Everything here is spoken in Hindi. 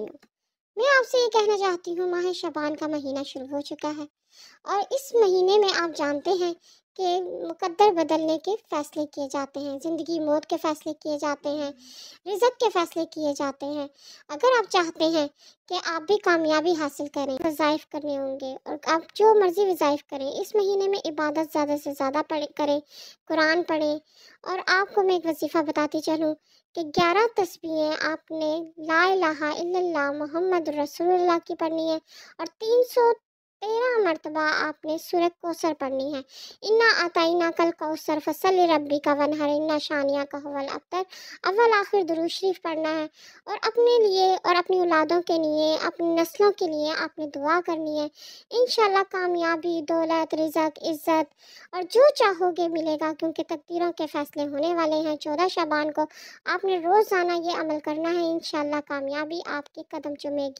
महीनों मैं आपसे ये कहना चाहती हूँ माह शबान का महीना शुरू हो चुका है और इस महीने में आप जानते हैं कि मुकद्दर बदलने के फ़ैसले किए जाते हैं ज़िंदगी मौत के फ़ैसले किए जाते हैं रिजक के फ़ैसले किए जाते हैं अगर आप चाहते हैं कि आप भी कामयाबी हासिल करें वज़ाइफ करने होंगे और आप जो मर्ज़ी वज़ाइफ करें इस महीने में इबादत ज़्यादा से ज़्यादा पढ़ करें कुरान पढ़ें और आपको मैं एक वजीफ़ा बताती चलूँ कि ग्यारह तस्वीरें आपने ला इलाहा इल्लल्लाह मोहम्मद रसूलुल्लाह की पढ़नी है और तीन सौ तेरह मरतबा आपने सूरत कोसर पढ़नी है इन्ना अतना कल कौसर फसल रबी का वन हर इन्ना शानिया का हवल अबतर अव्वल आखिर दुरुशरीफ़ पढ़ना है और अपने लिए और अपनी औलादों के लिए अपनी नस्लों के लिए आपने दुआ करनी है इन कामयाबी दौलत रिजक इज़्ज़त और जो चाहोगे मिलेगा क्योंकि तकदीरों के फ़ैसले होने वाले हैं चौदह शाबान को आपने रोज़ाना ये अमल करना है इन कामयाबी आपके कदम चुमेगी